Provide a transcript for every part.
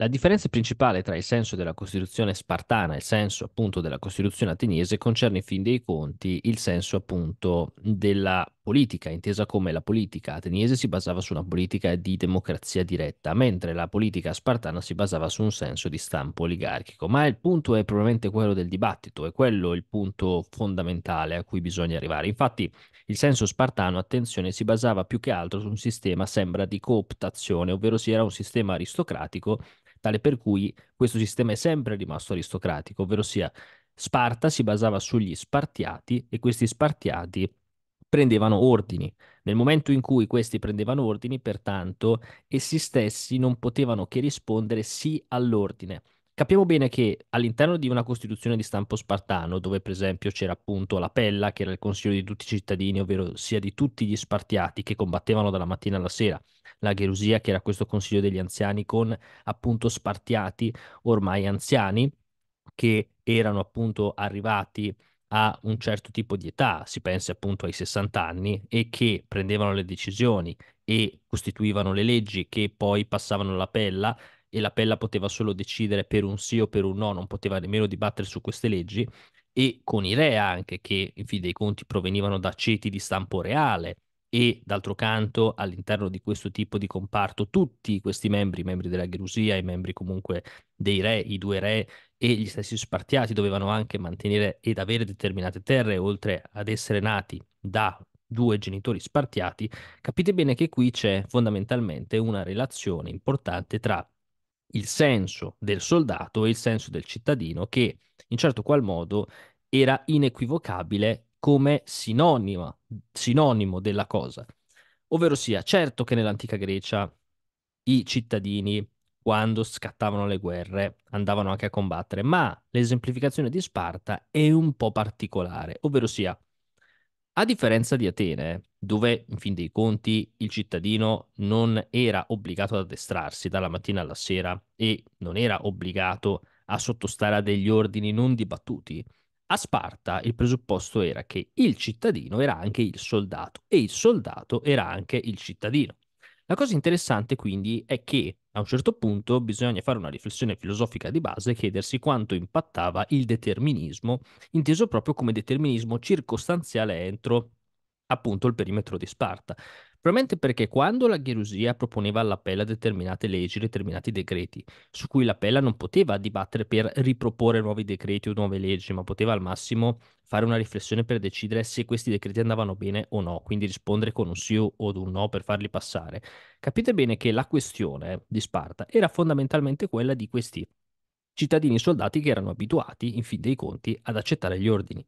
La differenza principale tra il senso della Costituzione spartana e il senso appunto della Costituzione ateniese concerne in fin dei conti il senso appunto della politica, intesa come la politica ateniese si basava su una politica di democrazia diretta, mentre la politica spartana si basava su un senso di stampo oligarchico. Ma il punto è probabilmente quello del dibattito, è quello il punto fondamentale a cui bisogna arrivare. Infatti il senso spartano, attenzione, si basava più che altro su un sistema, sembra, di cooptazione, ovvero si era un sistema aristocratico tale per cui questo sistema è sempre rimasto aristocratico, ovvero sia Sparta si basava sugli spartiati e questi spartiati prendevano ordini. Nel momento in cui questi prendevano ordini, pertanto, essi stessi non potevano che rispondere sì all'ordine. Capiamo bene che all'interno di una costituzione di stampo spartano, dove per esempio c'era appunto la Pella, che era il consiglio di tutti i cittadini, ovvero sia di tutti gli spartiati che combattevano dalla mattina alla sera, la Gerusia, che era questo consiglio degli anziani con appunto spartiati ormai anziani che erano appunto arrivati a un certo tipo di età, si pensi appunto ai 60 anni, e che prendevano le decisioni e costituivano le leggi che poi passavano alla pella e la pella poteva solo decidere per un sì o per un no, non poteva nemmeno dibattere su queste leggi, e con i re anche, che in fin dei conti provenivano da ceti di stampo reale, e d'altro canto all'interno di questo tipo di comparto tutti questi membri, i membri della Gerusia, i membri comunque dei re, i due re e gli stessi spartiati dovevano anche mantenere ed avere determinate terre oltre ad essere nati da due genitori spartiati, capite bene che qui c'è fondamentalmente una relazione importante tra il senso del soldato e il senso del cittadino che in certo qual modo era inequivocabile come sinonima, sinonimo della cosa. Ovvero sia, certo che nell'antica Grecia i cittadini, quando scattavano le guerre, andavano anche a combattere, ma l'esemplificazione di Sparta è un po' particolare, ovvero sia, a differenza di Atene, dove in fin dei conti il cittadino non era obbligato ad addestrarsi dalla mattina alla sera e non era obbligato a sottostare a degli ordini non dibattuti, a Sparta il presupposto era che il cittadino era anche il soldato e il soldato era anche il cittadino. La cosa interessante quindi è che a un certo punto bisogna fare una riflessione filosofica di base e chiedersi quanto impattava il determinismo, inteso proprio come determinismo circostanziale entro appunto il perimetro di Sparta. Probabilmente perché quando la Gerusia proponeva alla determinate leggi, determinati decreti, su cui la non poteva dibattere per riproporre nuovi decreti o nuove leggi, ma poteva al massimo fare una riflessione per decidere se questi decreti andavano bene o no, quindi rispondere con un sì o un no per farli passare. Capite bene che la questione eh, di Sparta era fondamentalmente quella di questi cittadini soldati che erano abituati, in fin dei conti, ad accettare gli ordini.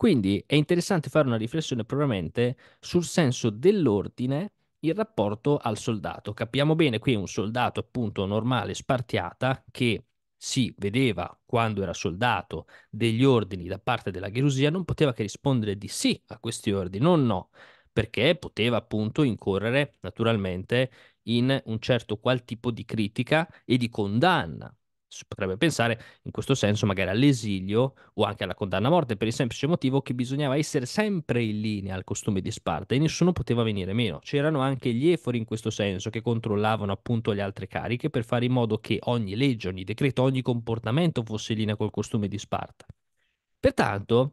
Quindi è interessante fare una riflessione propriamente sul senso dell'ordine in rapporto al soldato. Capiamo bene qui un soldato appunto normale spartiata che si vedeva quando era soldato degli ordini da parte della Gerusia non poteva che rispondere di sì a questi ordini, non no, perché poteva appunto incorrere naturalmente in un certo qual tipo di critica e di condanna si potrebbe pensare in questo senso magari all'esilio o anche alla condanna a morte per il semplice motivo che bisognava essere sempre in linea al costume di Sparta e nessuno poteva venire meno. C'erano anche gli efori in questo senso che controllavano appunto le altre cariche per fare in modo che ogni legge, ogni decreto, ogni comportamento fosse in linea col costume di Sparta. Pertanto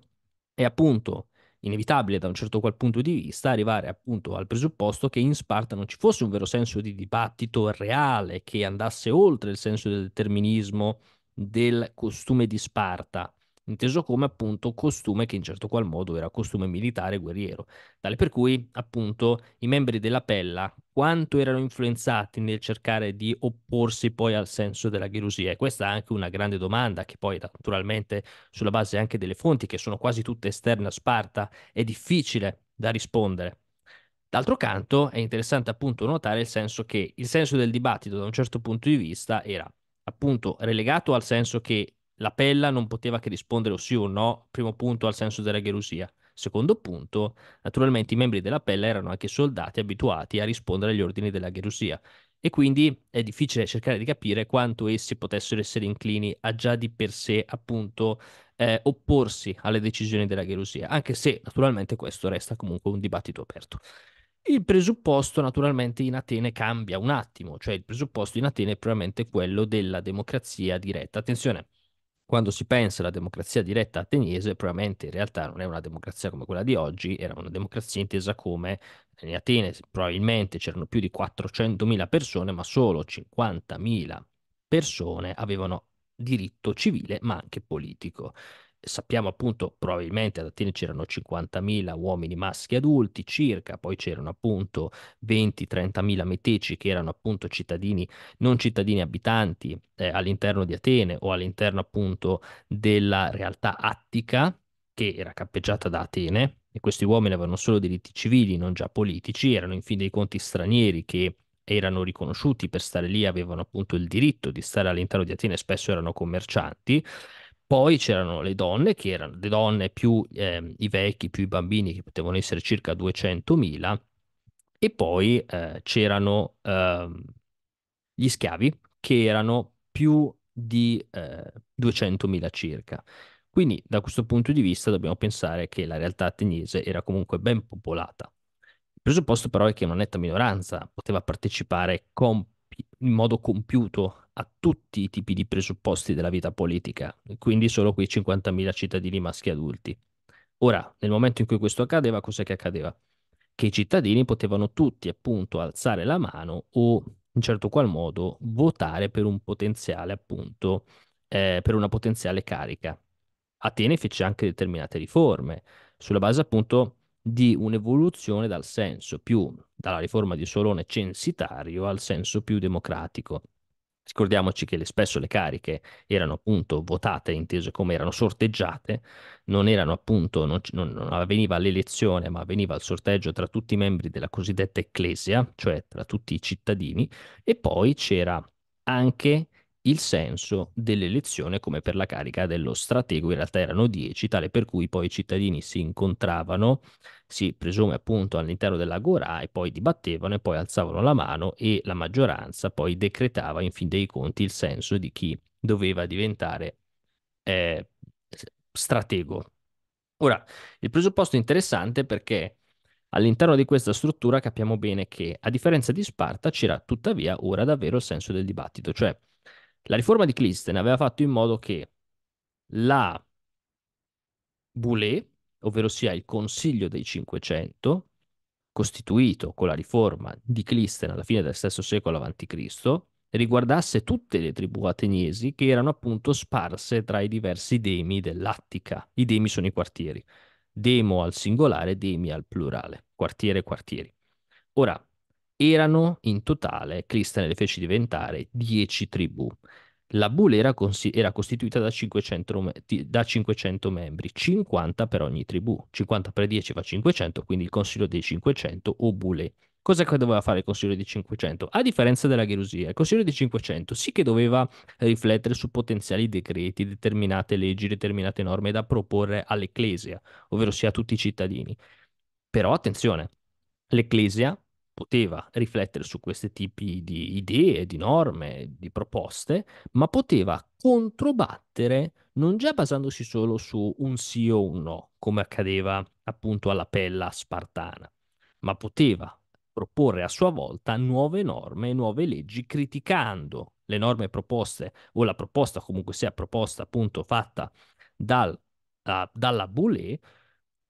è appunto inevitabile da un certo qual punto di vista arrivare appunto al presupposto che in Sparta non ci fosse un vero senso di dibattito reale che andasse oltre il senso del determinismo del costume di Sparta, inteso come appunto costume che in certo qual modo era costume militare guerriero, tale per cui appunto i membri della Pella quanto erano influenzati nel cercare di opporsi poi al senso della gerusia? E questa è anche una grande domanda che poi naturalmente sulla base anche delle fonti che sono quasi tutte esterne a Sparta è difficile da rispondere. D'altro canto è interessante appunto notare il senso che il senso del dibattito da un certo punto di vista era appunto relegato al senso che la Pella non poteva che rispondere o sì o no, primo punto al senso della gerusia. Secondo punto, naturalmente i membri della Pella erano anche soldati abituati a rispondere agli ordini della gerusia e quindi è difficile cercare di capire quanto essi potessero essere inclini a già di per sé appunto eh, opporsi alle decisioni della gerusia, anche se naturalmente questo resta comunque un dibattito aperto. Il presupposto naturalmente in Atene cambia un attimo, cioè il presupposto in Atene è probabilmente quello della democrazia diretta. Attenzione, quando si pensa alla democrazia diretta ateniese, probabilmente in realtà non è una democrazia come quella di oggi, era una democrazia intesa come in Atene probabilmente c'erano più di 400.000 persone, ma solo 50.000 persone avevano diritto civile ma anche politico sappiamo appunto probabilmente ad Atene c'erano 50.000 uomini maschi adulti circa, poi c'erano appunto 20-30.000 meteci che erano appunto cittadini, non cittadini abitanti eh, all'interno di Atene o all'interno appunto della realtà attica che era cappeggiata da Atene e questi uomini avevano solo diritti civili, non già politici, erano in fin dei conti stranieri che erano riconosciuti per stare lì, avevano appunto il diritto di stare all'interno di Atene, spesso erano commercianti poi c'erano le donne, che erano le donne più eh, i vecchi, più i bambini, che potevano essere circa 200.000, e poi eh, c'erano eh, gli schiavi, che erano più di 200.000 eh, circa. Quindi da questo punto di vista dobbiamo pensare che la realtà ateniese era comunque ben popolata. Il presupposto però è che una netta minoranza poteva partecipare compi- in modo compiuto a tutti i tipi di presupposti della vita politica, quindi solo quei 50.000 cittadini maschi adulti. Ora, nel momento in cui questo accadeva, cos'è che accadeva? Che i cittadini potevano tutti appunto alzare la mano o in certo qual modo votare per un potenziale appunto, eh, per una potenziale carica. Atene fece anche determinate riforme, sulla base appunto di un'evoluzione dal senso più, dalla riforma di Solone censitario al senso più democratico. Ricordiamoci che le, spesso le cariche erano appunto votate, intese come erano sorteggiate, non erano appunto, non, non avveniva l'elezione, ma avveniva il sorteggio tra tutti i membri della cosiddetta ecclesia, cioè tra tutti i cittadini, e poi c'era anche il senso dell'elezione come per la carica dello stratego, in realtà erano dieci, tale per cui poi i cittadini si incontravano, si presume appunto all'interno dell'agorà e poi dibattevano e poi alzavano la mano e la maggioranza poi decretava in fin dei conti il senso di chi doveva diventare eh, stratego. Ora, il presupposto interessante perché All'interno di questa struttura capiamo bene che, a differenza di Sparta, c'era tuttavia ora davvero il senso del dibattito, cioè la riforma di Clisten aveva fatto in modo che la Boulé, ovvero sia il Consiglio dei 500, costituito con la riforma di Clisten alla fine del VI secolo a.C., riguardasse tutte le tribù ateniesi che erano appunto sparse tra i diversi demi dell'Attica. I demi sono i quartieri, demo al singolare, demi al plurale, quartiere quartieri. Ora, erano in totale, Cristian le fece diventare 10 tribù. La Bula era, cons- era costituita da 500, me- da 500, membri, 50 per ogni tribù. 50 per 10 fa 500, quindi il Consiglio dei 500 o Bule. Cosa che doveva fare il Consiglio dei 500? A differenza della Gerusia, il Consiglio dei 500 sì che doveva riflettere su potenziali decreti, determinate leggi, determinate norme da proporre all'Ecclesia, ovvero sia a tutti i cittadini. Però attenzione, l'Ecclesia poteva riflettere su questi tipi di idee, di norme, di proposte, ma poteva controbattere non già basandosi solo su un sì o un no, come accadeva appunto alla pella spartana, ma poteva proporre a sua volta nuove norme, nuove leggi, criticando le norme proposte o la proposta comunque sia proposta appunto fatta dal, da, ah, dalla Boulée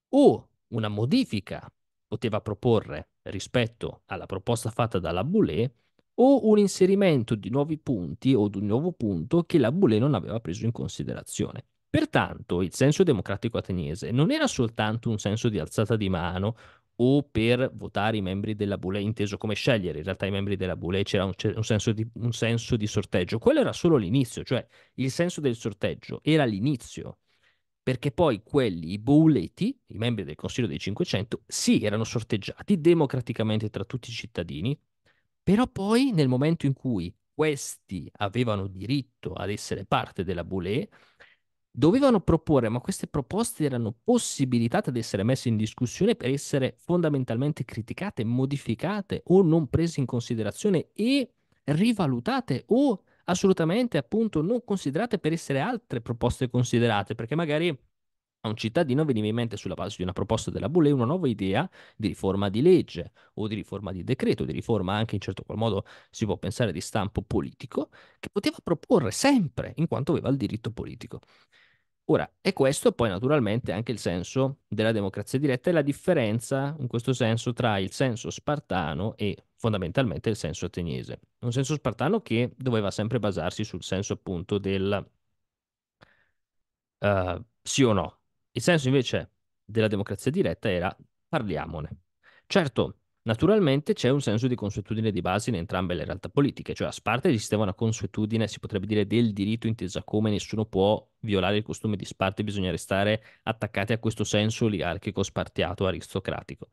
o una modifica poteva proporre rispetto alla proposta fatta dalla Boulet o un inserimento di nuovi punti o di un nuovo punto che la Boulet non aveva preso in considerazione. Pertanto il senso democratico ateniese non era soltanto un senso di alzata di mano o per votare i membri della Boulet, inteso come scegliere in realtà i membri della Boulet, c'era un, un, senso di, un senso di sorteggio. Quello era solo l'inizio, cioè il senso del sorteggio era l'inizio perché poi quelli, i bouleti, i membri del Consiglio dei 500, sì, erano sorteggiati democraticamente tra tutti i cittadini, però poi nel momento in cui questi avevano diritto ad essere parte della boulée, dovevano proporre, ma queste proposte erano possibilitate ad essere messe in discussione per essere fondamentalmente criticate, modificate o non prese in considerazione e rivalutate o assolutamente appunto non considerate per essere altre proposte considerate, perché magari a un cittadino veniva in mente sulla base di una proposta della Bollea una nuova idea di riforma di legge o di riforma di decreto, di riforma anche in certo qual modo si può pensare di stampo politico, che poteva proporre sempre in quanto aveva il diritto politico. Ora, è questo poi naturalmente anche il senso della democrazia diretta e la differenza in questo senso tra il senso spartano e fondamentalmente il senso ateniese. Un senso spartano che doveva sempre basarsi sul senso appunto del uh, sì o no. Il senso invece della democrazia diretta era parliamone. Certo, Naturalmente c'è un senso di consuetudine di base in entrambe le realtà politiche, cioè a Sparta esisteva una consuetudine, si potrebbe dire, del diritto intesa come nessuno può violare il costume di Sparta e bisogna restare attaccati a questo senso oligarchico, spartiato, aristocratico.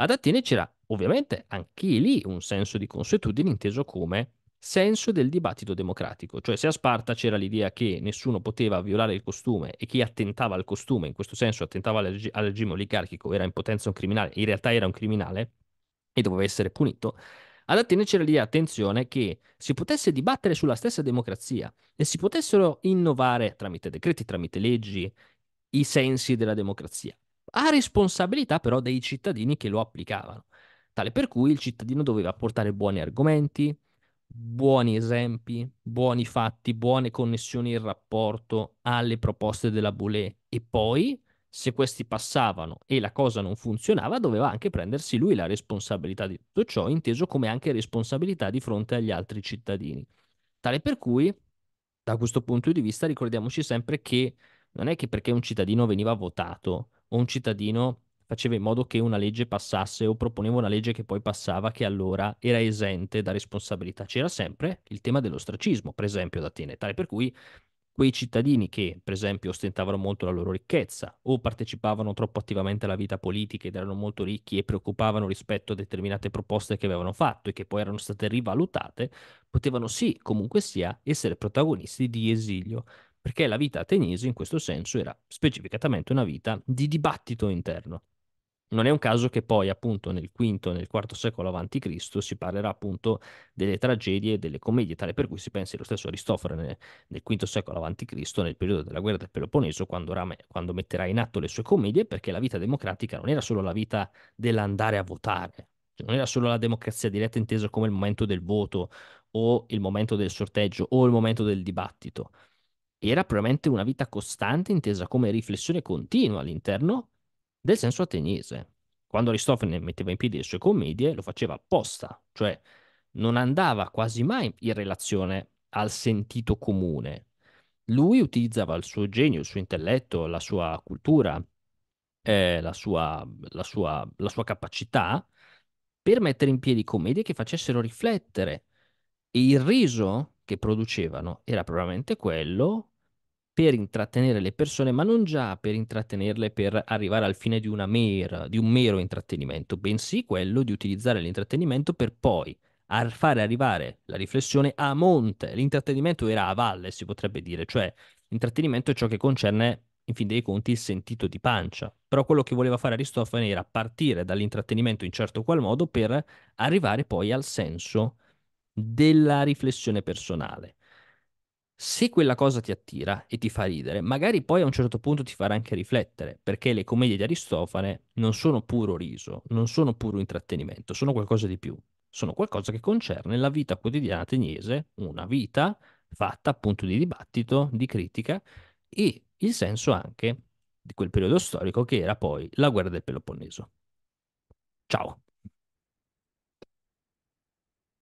Ad Atene c'era ovviamente anche lì un senso di consuetudine inteso come senso del dibattito democratico, cioè se a Sparta c'era l'idea che nessuno poteva violare il costume e chi attentava al costume, in questo senso attentava al, reg- al regime oligarchico, era in potenza un criminale, in realtà era un criminale, e doveva essere punito, ad attenerci l'idea, attenzione, che si potesse dibattere sulla stessa democrazia e si potessero innovare tramite decreti, tramite leggi, i sensi della democrazia, a responsabilità però dei cittadini che lo applicavano, tale per cui il cittadino doveva portare buoni argomenti, buoni esempi, buoni fatti, buone connessioni in rapporto alle proposte della Boulé e poi se questi passavano e la cosa non funzionava, doveva anche prendersi lui la responsabilità di tutto ciò, inteso come anche responsabilità di fronte agli altri cittadini. Tale per cui, da questo punto di vista, ricordiamoci sempre che non è che perché un cittadino veniva votato o un cittadino faceva in modo che una legge passasse o proponeva una legge che poi passava, che allora era esente da responsabilità. C'era sempre il tema dell'ostracismo, per esempio, ad Atene, tale per cui quei cittadini che, per esempio, ostentavano molto la loro ricchezza o partecipavano troppo attivamente alla vita politica ed erano molto ricchi e preoccupavano rispetto a determinate proposte che avevano fatto e che poi erano state rivalutate, potevano sì, comunque sia, essere protagonisti di esilio, perché la vita ateniese in questo senso era specificatamente una vita di dibattito interno. Non è un caso che poi, appunto, nel V e nel IV secolo a.C. si parlerà appunto delle tragedie e delle commedie, tale per cui si pensi lo stesso Aristofane nel, V secolo a.C., nel periodo della guerra del Peloponneso, quando, Rame, quando metterà in atto le sue commedie, perché la vita democratica non era solo la vita dell'andare a votare, cioè non era solo la democrazia diretta intesa come il momento del voto o il momento del sorteggio o il momento del dibattito, era probabilmente una vita costante intesa come riflessione continua all'interno del senso ateniese. Quando Aristofane metteva in piedi le sue commedie lo faceva apposta, cioè non andava quasi mai in relazione al sentito comune. Lui utilizzava il suo genio, il suo intelletto, la sua cultura, eh, la, sua, la, sua, la sua capacità per mettere in piedi commedie che facessero riflettere. E il riso che producevano era probabilmente quello per intrattenere le persone, ma non già per intrattenerle per arrivare al fine di, mera, di un mero intrattenimento, bensì quello di utilizzare l'intrattenimento per poi a fare arrivare la riflessione a monte. L'intrattenimento era a valle, si potrebbe dire, cioè l'intrattenimento è ciò che concerne in fin dei conti il sentito di pancia. Però quello che voleva fare Aristofane era partire dall'intrattenimento in certo qual modo per arrivare poi al senso della riflessione personale se quella cosa ti attira e ti fa ridere, magari poi a un certo punto ti farà anche riflettere, perché le commedie di Aristofane non sono puro riso, non sono puro intrattenimento, sono qualcosa di più, sono qualcosa che concerne la vita quotidiana ateniese, una vita fatta appunto di dibattito, di critica e il senso anche di quel periodo storico che era poi la guerra del Peloponneso. Ciao!